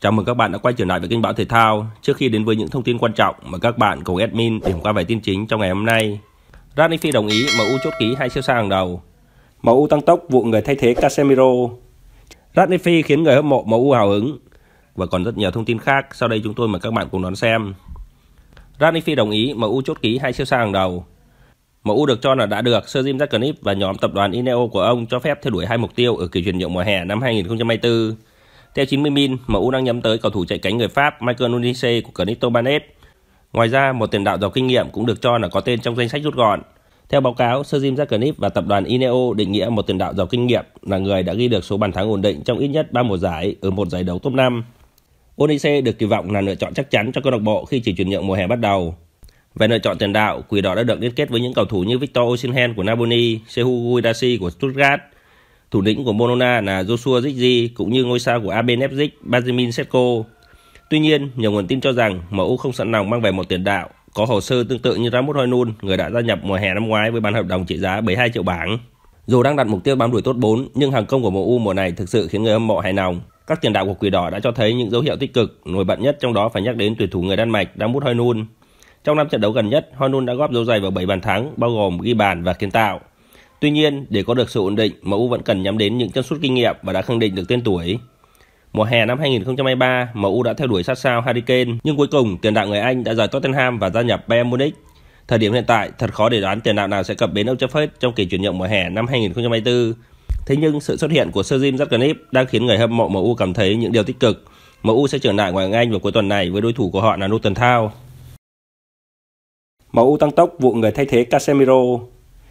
Chào mừng các bạn đã quay trở lại với kênh Bão Thể Thao. Trước khi đến với những thông tin quan trọng mà các bạn cùng admin điểm qua vài tin chính trong ngày hôm nay. Ranifi đồng ý MU chốt ký hai siêu sao hàng đầu. MU tăng tốc vụ người thay thế Casemiro. Ranifi khiến người hâm mộ MU hào hứng. Và còn rất nhiều thông tin khác, sau đây chúng tôi mời các bạn cùng đón xem. Ranifi đồng ý MU chốt ký hai siêu sao hàng đầu. MU được cho là đã được Sir Jim Ratcliffe và nhóm tập đoàn Ineo của ông cho phép theo đuổi hai mục tiêu ở kỳ chuyển nhượng mùa hè năm 2024 theo 90 min, MU đang nhắm tới cầu thủ chạy cánh người Pháp Michael Nunisse của Cernito Banet. Ngoài ra, một tiền đạo giàu kinh nghiệm cũng được cho là có tên trong danh sách rút gọn. Theo báo cáo, Sir Jim Ratcliffe và tập đoàn Ineo định nghĩa một tiền đạo giàu kinh nghiệm là người đã ghi được số bàn thắng ổn định trong ít nhất 3 mùa giải ở một giải đấu top 5. Onise được kỳ vọng là lựa chọn chắc chắn cho câu lạc bộ khi chỉ chuyển nhượng mùa hè bắt đầu. Về lựa chọn tiền đạo, Quỷ Đỏ đã được liên kết với những cầu thủ như Victor Osimhen của Napoli, Sehu Guidasi của Stuttgart – Thủ lĩnh của Monona là Joshua Zigzi cũng như ngôi sao của AB Leipzig Benjamin Sesko. Tuy nhiên, nhiều nguồn tin cho rằng MU không sẵn lòng mang về một tiền đạo có hồ sơ tương tự như Ramos Hojlund, người đã gia nhập mùa hè năm ngoái với bản hợp đồng trị giá 72 triệu bảng. Dù đang đặt mục tiêu bám đuổi tốt 4, nhưng hàng công của MU mùa này thực sự khiến người hâm mộ hài lòng. Các tiền đạo của Quỷ Đỏ đã cho thấy những dấu hiệu tích cực, nổi bật nhất trong đó phải nhắc đến tuyển thủ người Đan Mạch Ramos Hojlund. Trong năm trận đấu gần nhất, Hojlund đã góp dấu giày vào 7 bàn thắng, bao gồm ghi bàn và kiến tạo. Tuy nhiên, để có được sự ổn định, MU vẫn cần nhắm đến những chân sút kinh nghiệm và đã khẳng định được tên tuổi. Mùa hè năm 2023, MU đã theo đuổi sát sao Harry Kane, nhưng cuối cùng tiền đạo người Anh đã rời Tottenham và gia nhập Bayern Munich. Thời điểm hiện tại, thật khó để đoán tiền đạo nào sẽ cập bến Old Trafford trong kỳ chuyển nhượng mùa hè năm 2024. Thế nhưng sự xuất hiện của Sergin Ratcliffe đang khiến người hâm mộ MU cảm thấy những điều tích cực. MU sẽ trở lại ngoại hạng Anh vào cuối tuần này với đối thủ của họ là Norton Town. MU tăng tốc vụ người thay thế Casemiro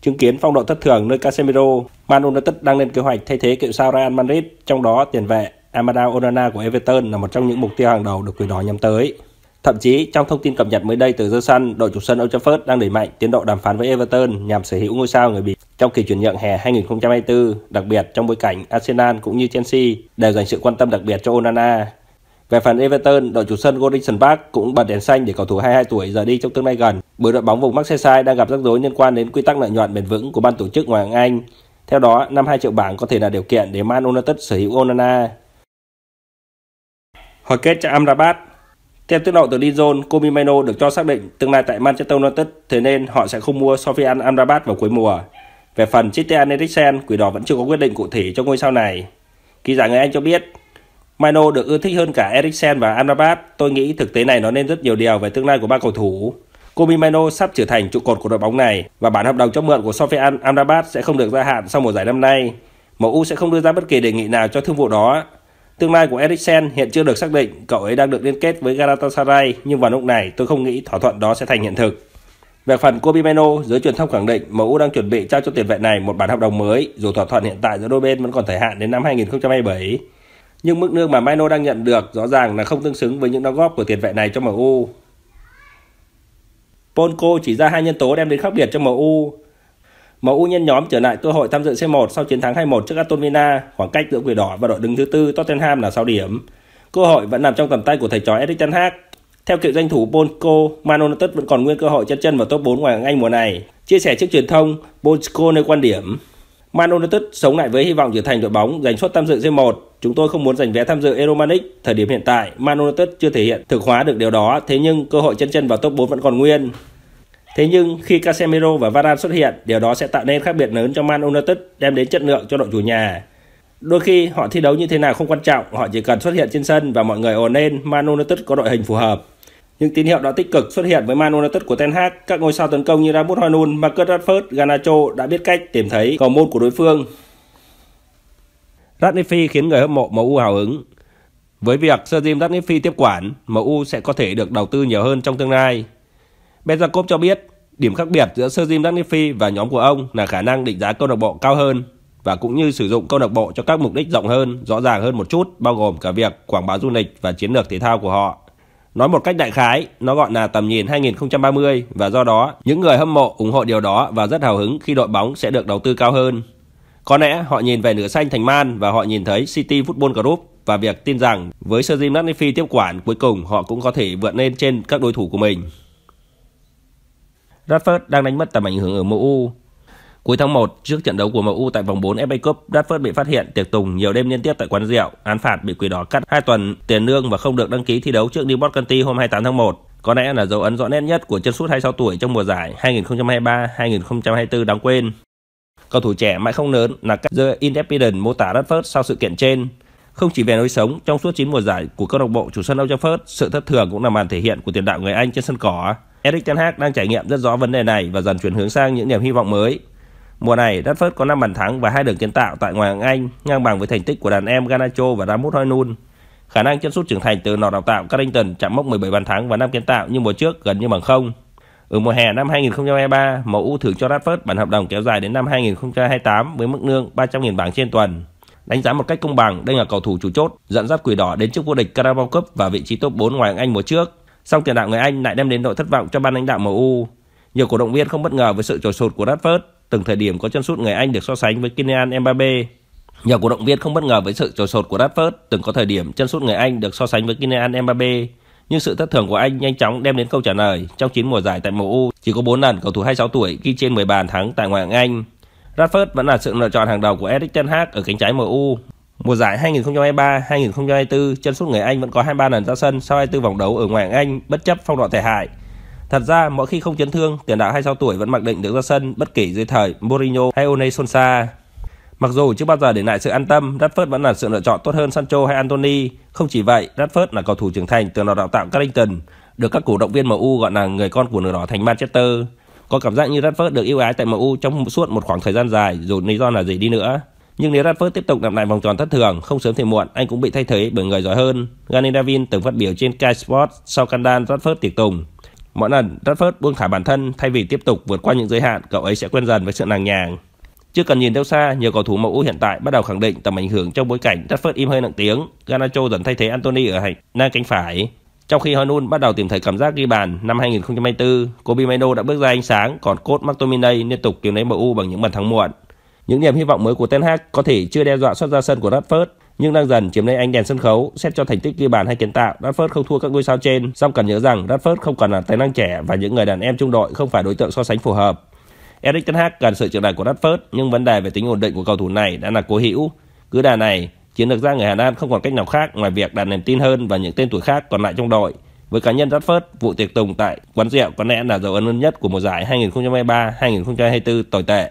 chứng kiến phong độ thất thường nơi Casemiro. Man United đang lên kế hoạch thay thế cựu sao Real Madrid, trong đó tiền vệ Amadou Onana của Everton là một trong những mục tiêu hàng đầu được quỷ đỏ nhắm tới. Thậm chí, trong thông tin cập nhật mới đây từ The Sun, đội chủ sân Old Trafford đang đẩy mạnh tiến độ đàm phán với Everton nhằm sở hữu ngôi sao người Bỉ trong kỳ chuyển nhượng hè 2024, đặc biệt trong bối cảnh Arsenal cũng như Chelsea đều dành sự quan tâm đặc biệt cho Onana về phần Everton, đội chủ sân Goodison Park cũng bật đèn xanh để cầu thủ 22 tuổi rời đi trong tương lai gần, bởi đội bóng vùng Merseyside đang gặp rắc rối liên quan đến quy tắc lợi nhuận bền vững của ban tổ chức Ngoại hạng Anh. Theo đó, 52 triệu bảng có thể là điều kiện để Man United sở hữu Onana. Hồi kết cho Amrabat Theo tiết lộ từ Dijon, Comimeno được cho xác định tương lai tại Manchester United, thế nên họ sẽ không mua Sofian Amrabat vào cuối mùa. Về phần Christian Eriksen, quỷ đỏ vẫn chưa có quyết định cụ thể cho ngôi sao này. Ký giả người Anh cho biết, Mino được ưa thích hơn cả Eriksen và Amrabat. Tôi nghĩ thực tế này nói lên rất nhiều điều về tương lai của ba cầu thủ. Kobe Mino sắp trở thành trụ cột của đội bóng này và bản hợp đồng cho mượn của Sofian Amrabat sẽ không được gia hạn sau mùa giải năm nay. MU sẽ không đưa ra bất kỳ đề nghị nào cho thương vụ đó. Tương lai của Eriksen hiện chưa được xác định, cậu ấy đang được liên kết với Galatasaray nhưng vào lúc này tôi không nghĩ thỏa thuận đó sẽ thành hiện thực. Về phần Kobe Mino, giới truyền thông khẳng định MU đang chuẩn bị trao cho tiền vệ này một bản hợp đồng mới dù thỏa thuận hiện tại giữa đôi bên vẫn còn thời hạn đến năm 2027 nhưng mức lương mà Maino đang nhận được rõ ràng là không tương xứng với những đóng góp của tiền vệ này cho MU. Polco chỉ ra hai nhân tố đem đến khác biệt cho MU. MU nhân nhóm trở lại cơ hội tham dự C1 sau chiến thắng 2-1 trước Aston Villa, khoảng cách giữa quỷ đỏ và đội đứng thứ tư Tottenham là 6 điểm. Cơ hội vẫn nằm trong tầm tay của thầy trò Erik ten Hag. Theo cựu danh thủ Bonco, Man United vẫn còn nguyên cơ hội chân chân vào top 4 ngoài Anh mùa này. Chia sẻ trước truyền thông, Bonco nêu quan điểm Man United sống lại với hy vọng trở thành đội bóng giành suất tham dự C1. Chúng tôi không muốn giành vé tham dự Europa League. Thời điểm hiện tại, Man United chưa thể hiện thực hóa được điều đó, thế nhưng cơ hội chân chân vào top 4 vẫn còn nguyên. Thế nhưng khi Casemiro và Varane xuất hiện, điều đó sẽ tạo nên khác biệt lớn cho Man United, đem đến chất lượng cho đội chủ nhà. Đôi khi họ thi đấu như thế nào không quan trọng, họ chỉ cần xuất hiện trên sân và mọi người ồn lên, Man United có đội hình phù hợp. Những tín hiệu đã tích cực xuất hiện với Man United của Ten Hag, các ngôi sao tấn công như Ramos Hojlund, Marcus Rashford, Garnacho đã biết cách tìm thấy cầu môn của đối phương. Ratnifi khiến người hâm mộ MU hào hứng. Với việc Sir Jim Ratnifi tiếp quản, MU sẽ có thể được đầu tư nhiều hơn trong tương lai. Ben Jacob cho biết, điểm khác biệt giữa Sir Jim Ratnifi và nhóm của ông là khả năng định giá câu lạc bộ cao hơn và cũng như sử dụng câu lạc bộ cho các mục đích rộng hơn, rõ ràng hơn một chút, bao gồm cả việc quảng bá du lịch và chiến lược thể thao của họ. Nói một cách đại khái, nó gọi là tầm nhìn 2030 và do đó những người hâm mộ ủng hộ điều đó và rất hào hứng khi đội bóng sẽ được đầu tư cao hơn. Có lẽ họ nhìn về nửa xanh thành man và họ nhìn thấy City Football Group và việc tin rằng với Sir Jim Ratliff tiếp quản cuối cùng họ cũng có thể vượt lên trên các đối thủ của mình. Rashford đang đánh mất tầm ảnh hưởng ở MU Cuối tháng 1, trước trận đấu của MU tại vòng 4 FA Cup, Rashford bị phát hiện tiệc tùng nhiều đêm liên tiếp tại quán rượu, án phạt bị Quỷ Đỏ cắt 2 tuần tiền lương và không được đăng ký thi đấu trước Newport County hôm 28 tháng 1. Có lẽ là dấu ấn rõ nét nhất của chân sút 26 tuổi trong mùa giải 2023-2024 đáng quên. Cầu thủ trẻ mãi không lớn là các The Independent mô tả Rashford sau sự kiện trên. Không chỉ về lối sống, trong suốt 9 mùa giải của câu lạc bộ chủ sân Old Trafford, sự thất thường cũng là màn thể hiện của tiền đạo người Anh trên sân cỏ. Eric Ten Hag đang trải nghiệm rất rõ vấn đề này và dần chuyển hướng sang những niềm hy vọng mới. Mùa này, Rashford có 5 bàn thắng và hai đường kiến tạo tại ngoại hạng Anh, ngang bằng với thành tích của đàn em Garnacho và Ramut Hoylund. Khả năng chân sút trưởng thành từ nọ đào tạo Carrington chạm mốc 17 bàn thắng và 5 kiến tạo như mùa trước gần như bằng không. Ở ừ, mùa hè năm 2023, MU thưởng cho Rashford bản hợp đồng kéo dài đến năm 2028 với mức lương 300.000 bảng trên tuần. Đánh giá một cách công bằng, đây là cầu thủ chủ chốt dẫn dắt Quỷ Đỏ đến chức vô địch Carabao Cup và vị trí top 4 ngoại hạng Anh mùa trước. Song tiền đạo người Anh lại đem đến đội thất vọng cho ban lãnh đạo MU. Nhiều cổ động viên không bất ngờ với sự trồi sụt của Rashford từng thời điểm có chân sút người Anh được so sánh với Kylian Mbappe. Nhiều cổ động viên không bất ngờ với sự trồi sột của Rashford, từng có thời điểm chân sút người Anh được so sánh với Kylian Mbappe. Nhưng sự thất thường của anh nhanh chóng đem đến câu trả lời. Trong 9 mùa giải tại MU, chỉ có 4 lần cầu thủ 26 tuổi ghi trên 10 bàn thắng tại ngoại hạng Anh. Rashford vẫn là sự lựa chọn hàng đầu của Erik ten Hag ở cánh trái MU. Mùa giải 2023-2024, chân sút người Anh vẫn có 23 lần ra sân sau 24 vòng đấu ở ngoại hạng Anh bất chấp phong độ tệ hại. Thật ra, mỗi khi không chấn thương, tiền đạo 26 tuổi vẫn mặc định được ra sân bất kể dưới thời Mourinho hay Ole Solskjaer. Mặc dù chưa bao giờ để lại sự an tâm, Rashford vẫn là sự lựa chọn tốt hơn Sancho hay Anthony. Không chỉ vậy, Rashford là cầu thủ trưởng thành từ lò đào tạo Carrington, được các cổ động viên MU gọi là người con của nửa đỏ thành Manchester. Có cảm giác như Rashford được yêu ái tại MU trong suốt một khoảng thời gian dài dù lý do là gì đi nữa. Nhưng nếu Rashford tiếp tục làm lại vòng tròn thất thường, không sớm thì muộn, anh cũng bị thay thế bởi người giỏi hơn. Gary Neville từng phát biểu trên Sky Sports sau scandal Rashford tiệc tùng. Mỗi lần Rutherford buông thả bản thân thay vì tiếp tục vượt qua những giới hạn, cậu ấy sẽ quen dần với sự nàng nhàng. Chưa cần nhìn theo xa, nhiều cầu thủ mẫu hiện tại bắt đầu khẳng định tầm ảnh hưởng trong bối cảnh Rutherford im hơi nặng tiếng, Garnacho dần thay thế Anthony ở hành ngang cánh phải. Trong khi Honun bắt đầu tìm thấy cảm giác ghi bàn năm 2024, Kobe Mino đã bước ra ánh sáng, còn Cốt McTominay liên tục kiếm lấy MU bằng những bàn thắng muộn. Những niềm hy vọng mới của Ten Hag có thể chưa đe dọa xuất ra sân của Rashford, nhưng đang dần chiếm lấy ánh đèn sân khấu. Xét cho thành tích ghi bàn hay kiến tạo, Rashford không thua các ngôi sao trên. Song cần nhớ rằng Rashford không còn là tài năng trẻ và những người đàn em trung đội không phải đối tượng so sánh phù hợp. Erik Ten Hag cần sự trưởng thành của Rashford, nhưng vấn đề về tính ổn định của cầu thủ này đã là cố hữu. Cứ đà này, chiến lược gia người Hà Lan không còn cách nào khác ngoài việc đặt niềm tin hơn vào những tên tuổi khác còn lại trong đội. Với cá nhân Rashford, vụ tiệc tùng tại quán rượu có lẽ là dấu ấn lớn nhất của mùa giải 2023-2024 tồi tệ.